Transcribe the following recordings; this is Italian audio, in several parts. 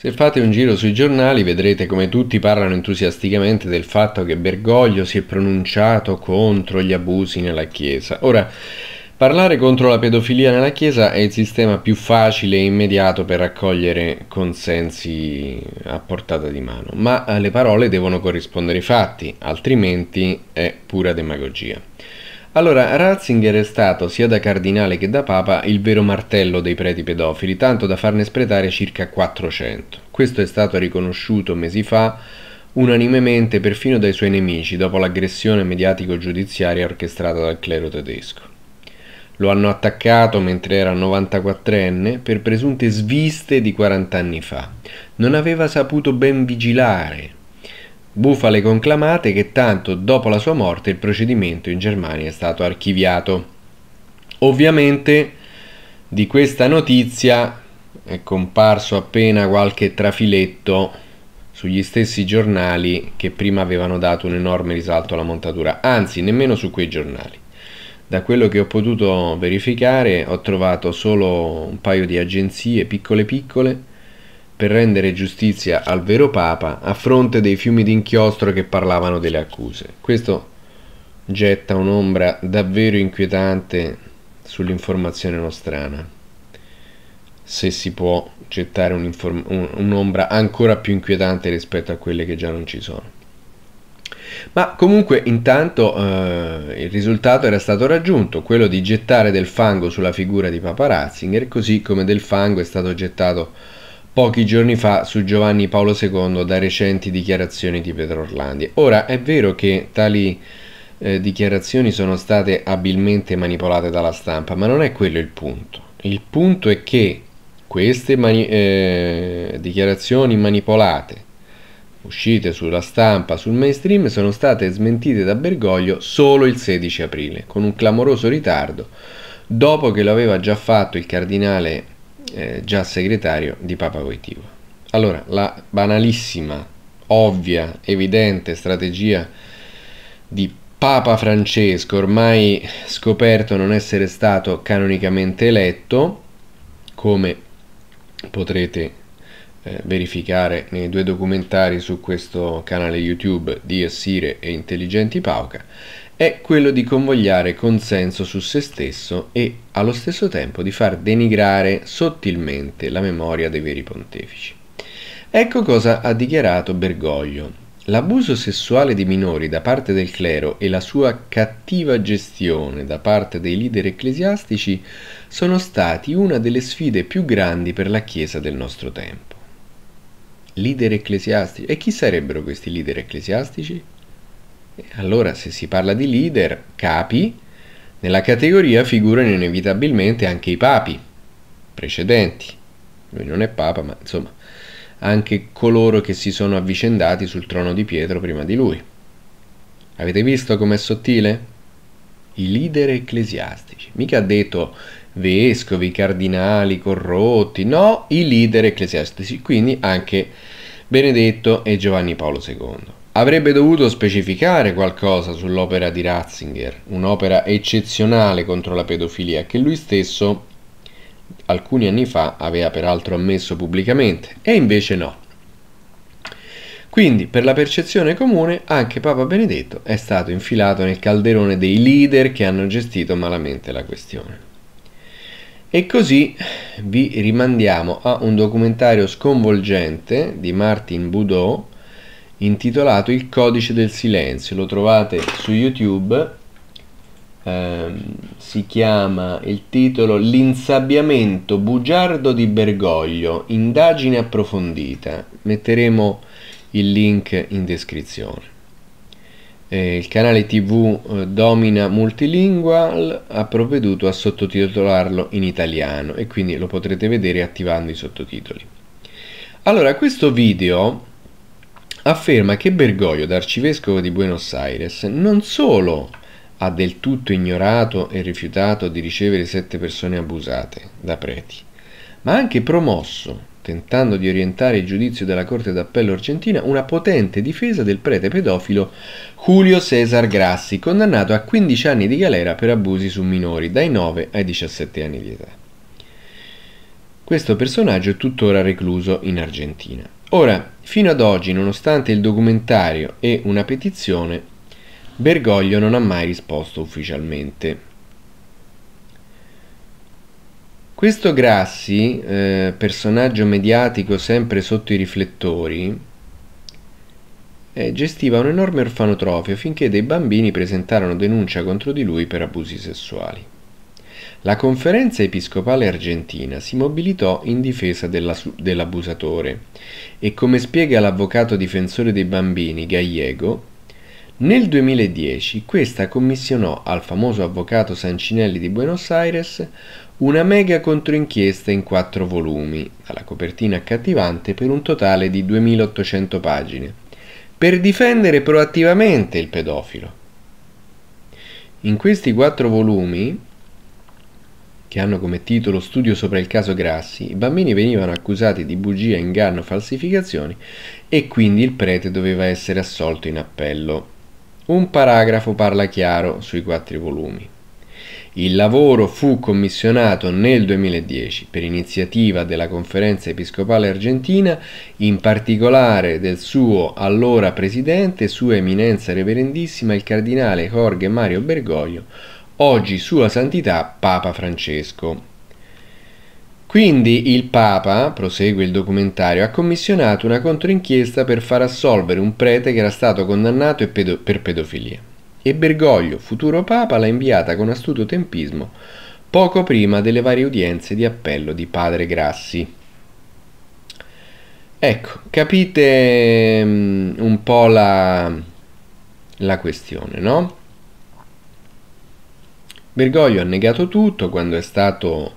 Se fate un giro sui giornali vedrete come tutti parlano entusiasticamente del fatto che Bergoglio si è pronunciato contro gli abusi nella Chiesa. Ora, parlare contro la pedofilia nella Chiesa è il sistema più facile e immediato per raccogliere consensi a portata di mano, ma eh, le parole devono corrispondere ai fatti, altrimenti è pura demagogia. Allora, Ratzinger è stato, sia da cardinale che da papa, il vero martello dei preti pedofili, tanto da farne spretare circa 400. Questo è stato riconosciuto mesi fa unanimemente perfino dai suoi nemici dopo l'aggressione mediatico-giudiziaria orchestrata dal clero tedesco. Lo hanno attaccato mentre era 94enne per presunte sviste di 40 anni fa. Non aveva saputo ben vigilare, bufale conclamate che tanto dopo la sua morte il procedimento in Germania è stato archiviato. Ovviamente di questa notizia è comparso appena qualche trafiletto sugli stessi giornali che prima avevano dato un enorme risalto alla montatura, anzi nemmeno su quei giornali. Da quello che ho potuto verificare ho trovato solo un paio di agenzie piccole piccole per rendere giustizia al vero Papa a fronte dei fiumi d'inchiostro che parlavano delle accuse. Questo getta un'ombra davvero inquietante sull'informazione nostrana, se si può gettare un'ombra un ancora più inquietante rispetto a quelle che già non ci sono. Ma comunque intanto eh, il risultato era stato raggiunto, quello di gettare del fango sulla figura di Papa Ratzinger, così come del fango è stato gettato pochi giorni fa su Giovanni Paolo II da recenti dichiarazioni di Pietro Orlandi. Ora è vero che tali eh, dichiarazioni sono state abilmente manipolate dalla stampa, ma non è quello il punto. Il punto è che queste mani eh, dichiarazioni manipolate uscite sulla stampa, sul mainstream, sono state smentite da Bergoglio solo il 16 aprile, con un clamoroso ritardo, dopo che lo aveva già fatto il cardinale eh, già segretario di Papa Voitiva. Allora, la banalissima, ovvia, evidente strategia di Papa Francesco, ormai scoperto non essere stato canonicamente eletto, come potrete eh, verificare nei due documentari su questo canale YouTube di Assire e Intelligenti Pauca, è quello di convogliare consenso su se stesso e allo stesso tempo di far denigrare sottilmente la memoria dei veri pontefici. Ecco cosa ha dichiarato Bergoglio. L'abuso sessuale di minori da parte del clero e la sua cattiva gestione da parte dei leader ecclesiastici sono stati una delle sfide più grandi per la Chiesa del nostro tempo. Leader ecclesiastici. E chi sarebbero questi leader ecclesiastici? Allora se si parla di leader, capi, nella categoria figurano inevitabilmente anche i papi precedenti. Lui non è papa, ma insomma, anche coloro che si sono avvicendati sul trono di Pietro prima di lui. Avete visto com'è sottile? I leader ecclesiastici. Mica ha detto vescovi, cardinali, corrotti, no, i leader ecclesiastici, quindi anche Benedetto e Giovanni Paolo II. Avrebbe dovuto specificare qualcosa sull'opera di Ratzinger, un'opera eccezionale contro la pedofilia che lui stesso alcuni anni fa aveva peraltro ammesso pubblicamente, e invece no. Quindi, per la percezione comune, anche Papa Benedetto è stato infilato nel calderone dei leader che hanno gestito malamente la questione. E così vi rimandiamo a un documentario sconvolgente di Martin Boudot intitolato Il codice del silenzio, lo trovate su YouTube, eh, si chiama il titolo L'insabbiamento bugiardo di Bergoglio, indagine approfondita, metteremo il link in descrizione. Eh, il canale tv eh, Domina Multilingual ha provveduto a sottotitolarlo in italiano e quindi lo potrete vedere attivando i sottotitoli. Allora, questo video afferma che Bergoglio, arcivescovo di Buenos Aires, non solo ha del tutto ignorato e rifiutato di ricevere sette persone abusate da preti, ma ha anche promosso, tentando di orientare il giudizio della Corte d'Appello argentina, una potente difesa del prete pedofilo Julio Cesar Grassi, condannato a 15 anni di galera per abusi su minori dai 9 ai 17 anni di età. Questo personaggio è tuttora recluso in Argentina. Ora, fino ad oggi, nonostante il documentario e una petizione, Bergoglio non ha mai risposto ufficialmente. Questo Grassi, eh, personaggio mediatico sempre sotto i riflettori, eh, gestiva un enorme orfanotrofio finché dei bambini presentarono denuncia contro di lui per abusi sessuali. La conferenza episcopale argentina si mobilitò in difesa della, dell'abusatore e come spiega l'avvocato difensore dei bambini Gallego, nel 2010 questa commissionò al famoso avvocato Sancinelli di Buenos Aires una mega controinchiesta in quattro volumi, dalla copertina accattivante per un totale di 2800 pagine, per difendere proattivamente il pedofilo. In questi quattro volumi che hanno come titolo Studio sopra il caso Grassi, i bambini venivano accusati di bugia, inganno, falsificazioni e quindi il prete doveva essere assolto in appello. Un paragrafo parla chiaro sui quattro volumi. Il lavoro fu commissionato nel 2010 per iniziativa della Conferenza Episcopale Argentina, in particolare del suo allora presidente, Sua Eminenza Reverendissima, il cardinale Jorge Mario Bergoglio, oggi Sua Santità Papa Francesco. Quindi il Papa, prosegue il documentario, ha commissionato una controinchiesta per far assolvere un prete che era stato condannato pedo per pedofilia. E Bergoglio, futuro Papa, l'ha inviata con astuto tempismo poco prima delle varie udienze di appello di Padre Grassi. Ecco, capite um, un po' la, la questione, no? Bergoglio ha negato tutto quando è stato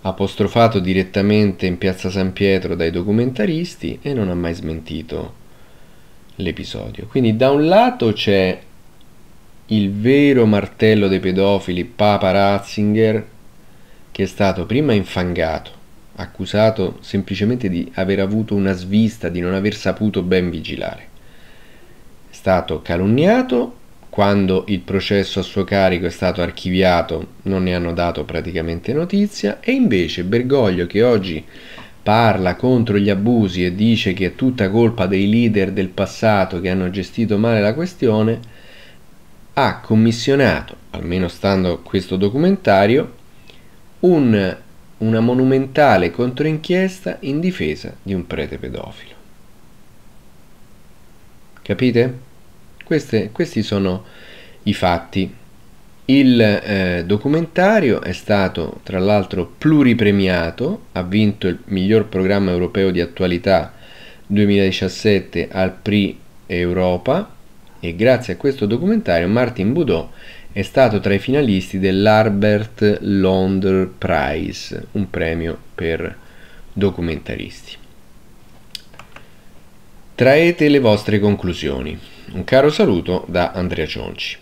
apostrofato direttamente in piazza San Pietro dai documentaristi e non ha mai smentito l'episodio. Quindi da un lato c'è il vero martello dei pedofili, Papa Ratzinger, che è stato prima infangato, accusato semplicemente di aver avuto una svista, di non aver saputo ben vigilare. È stato calunniato quando il processo a suo carico è stato archiviato non ne hanno dato praticamente notizia e invece Bergoglio che oggi parla contro gli abusi e dice che è tutta colpa dei leader del passato che hanno gestito male la questione, ha commissionato, almeno stando a questo documentario, un, una monumentale controinchiesta in difesa di un prete pedofilo. Capite? Queste, questi sono i fatti. Il eh, documentario è stato tra l'altro pluripremiato, ha vinto il miglior programma europeo di attualità 2017 al Prix Europa e grazie a questo documentario Martin Boudot è stato tra i finalisti dell'Arbert London Prize, un premio per documentaristi. Traete le vostre conclusioni. Un caro saluto da Andrea Cionci.